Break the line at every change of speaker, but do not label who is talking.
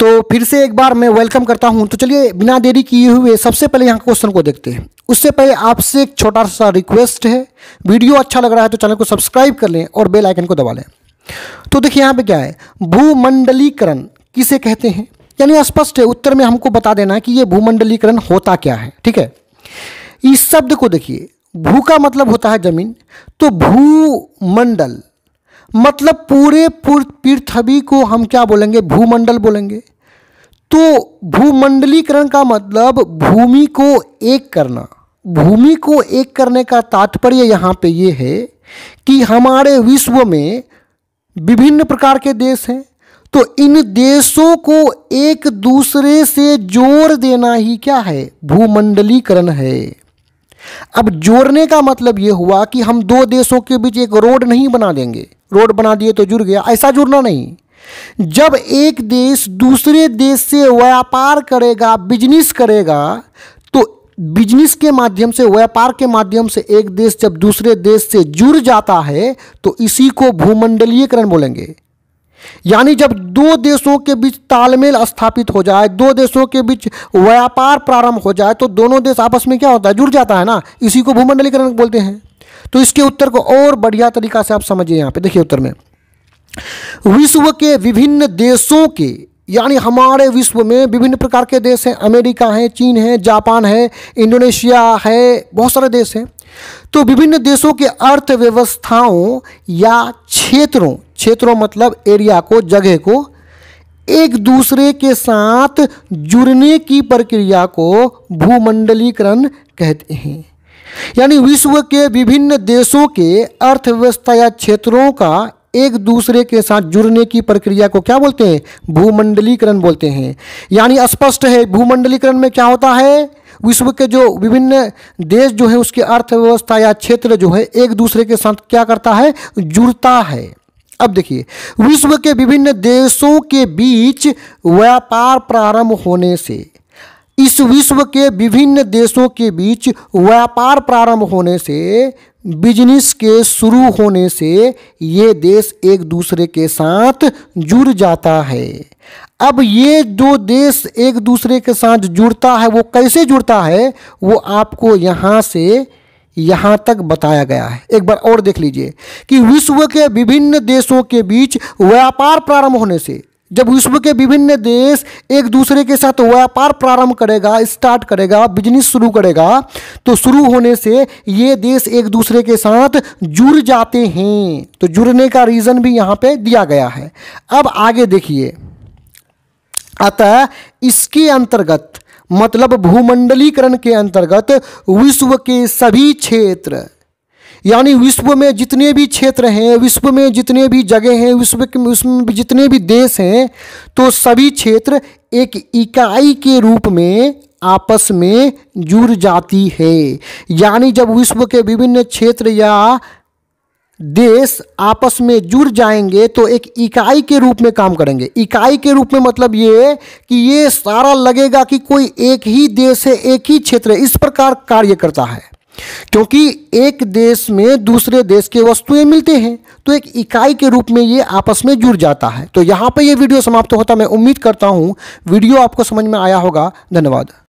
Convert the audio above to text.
तो फिर से एक बार मैं वेलकम करता हूँ तो चलिए बिना देरी किए हुए सबसे पहले यहाँ क्वेश्चन को देखते हैं उससे पहले आपसे एक छोटा सा रिक्वेस्ट है वीडियो अच्छा लग रहा है तो चैनल को सब्सक्राइब कर लें और बेल आइकन को दबा लें तो देखिए यहाँ पे क्या है भूमंडलीकरण किसे कहते हैं यानी स्पष्ट है उत्तर में हमको बता देना है कि ये भूमंडलीकरण होता क्या है ठीक है इस शब्द को देखिए भू का मतलब होता है जमीन तो भूमंडल मतलब पूरे पृथ्वी को हम क्या बोलेंगे भूमंडल बोलेंगे तो भूमंडलीकरण का मतलब भूमि को एक करना भूमि को एक करने का तात्पर्य यहाँ पे ये है कि हमारे विश्व में विभिन्न प्रकार के देश हैं तो इन देशों को एक दूसरे से जोड़ देना ही क्या है भूमंडलीकरण है अब जोड़ने का मतलब ये हुआ कि हम दो देशों के बीच एक रोड नहीं बना देंगे रोड बना दिए तो जुड़ गया ऐसा जुड़ना नहीं जब एक देश दूसरे देश से व्यापार करेगा बिजनेस करेगा तो बिजनेस के माध्यम से व्यापार के माध्यम से एक देश जब दूसरे देश से जुड़ जाता है तो इसी को भूमंडलीयकरण बोलेंगे यानी जब दो देशों के बीच तालमेल स्थापित हो जाए दो देशों के बीच व्यापार प्रारंभ हो जाए तो दोनों देश आपस में क्या होता है जुड़ जाता है ना इसी को भूमंडलीकरण बोलते हैं तो इसके उत्तर को और बढ़िया तरीका से आप समझिए यहाँ पे देखिए उत्तर में विश्व के विभिन्न देशों के यानी हमारे विश्व में विभिन्न प्रकार के देश हैं अमेरिका है चीन है जापान है इंडोनेशिया है बहुत सारे देश हैं तो विभिन्न देशों के अर्थव्यवस्थाओं या क्षेत्रों क्षेत्रों मतलब एरिया को जगह को एक दूसरे के साथ जुड़ने की प्रक्रिया को भूमंडलीकरण कहते हैं यानी विश्व के विभिन्न देशों के अर्थव्यवस्था या क्षेत्रों का एक दूसरे के साथ जुड़ने की प्रक्रिया को क्या बोलते हैं भूमंडलीकरण बोलते हैं यानी स्पष्ट है भूमंडलीकरण में क्या होता है विश्व के जो विभिन्न देश जो है उसकी अर्थव्यवस्था या क्षेत्र जो है एक दूसरे के साथ क्या करता है जुड़ता है अब देखिए विश्व के विभिन्न देशों के बीच व्यापार प्रारंभ होने से इस विश्व के विभिन्न देशों के बीच व्यापार प्रारंभ होने से बिजनेस के शुरू होने से ये देश एक दूसरे के साथ जुड़ जाता है अब ये जो देश एक दूसरे के साथ जुड़ता है वो कैसे जुड़ता है वो आपको यहाँ से यहाँ तक बताया गया है एक बार और देख लीजिए कि विश्व के विभिन्न देशों के बीच व्यापार प्रारंभ होने से जब विश्व के विभिन्न देश एक दूसरे के साथ व्यापार प्रारंभ करेगा स्टार्ट करेगा बिजनेस शुरू करेगा तो शुरू होने से ये देश एक दूसरे के साथ जुड़ जाते हैं तो जुड़ने का रीज़न भी यहाँ पे दिया गया है अब आगे देखिए अतः इसके अंतर्गत मतलब भूमंडलीकरण के अंतर्गत विश्व के सभी क्षेत्र यानी विश्व में जितने भी क्षेत्र हैं विश्व में जितने भी जगह हैं विश्व के उसमें जितने भी देश हैं तो सभी क्षेत्र एक इकाई के रूप में आपस में जुड़ जाती है यानी जब विश्व के विभिन्न क्षेत्र या देश आपस में जुड़ जाएंगे तो एक इकाई के रूप में काम करेंगे इकाई के रूप में मतलब ये कि ये सारा लगेगा कि कोई एक ही देश है एक ही क्षेत्र इस प्रकार कार्य करता है क्योंकि एक देश में दूसरे देश के वस्तुएं मिलते हैं तो एक इकाई के रूप में ये आपस में जुड़ जाता है तो यहाँ पर यह वीडियो समाप्त होता मैं उम्मीद करता हूँ वीडियो आपको समझ में आया होगा धन्यवाद